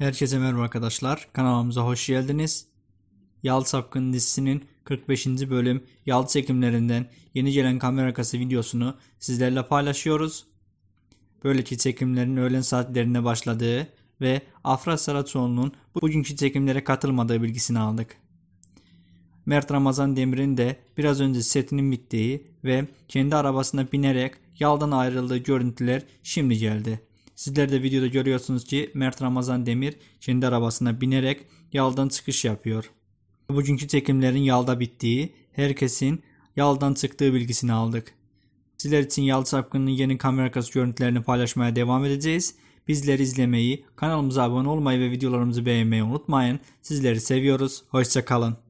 Herkese merhaba arkadaşlar. Kanalımıza hoş geldiniz. Yal Sapkın dizisinin 45. bölüm Yal çekimlerinden yeni gelen kamera arkası videosunu sizlerle paylaşıyoruz. Böyle ki çekimlerin öğlen saatlerinde başladığı ve Afra Saraçoğlu'nun bugünkü çekimlere katılmadığı bilgisini aldık. Mert Ramazan Demir'in de biraz önce setinin bittiği ve kendi arabasına binerek yaldan ayrıldığı görüntüler şimdi geldi. Sizler de videoda görüyorsunuz ki Mert Ramazan Demir kendi arabasına binerek yaldan çıkış yapıyor. Bugünkü çekimlerin yalda bittiği, herkesin yaldan çıktığı bilgisini aldık. Sizler için Yal Çapkın'ın yeni kamera görüntülerini paylaşmaya devam edeceğiz. Bizleri izlemeyi, kanalımıza abone olmayı ve videolarımızı beğenmeyi unutmayın. Sizleri seviyoruz. Hoşçakalın.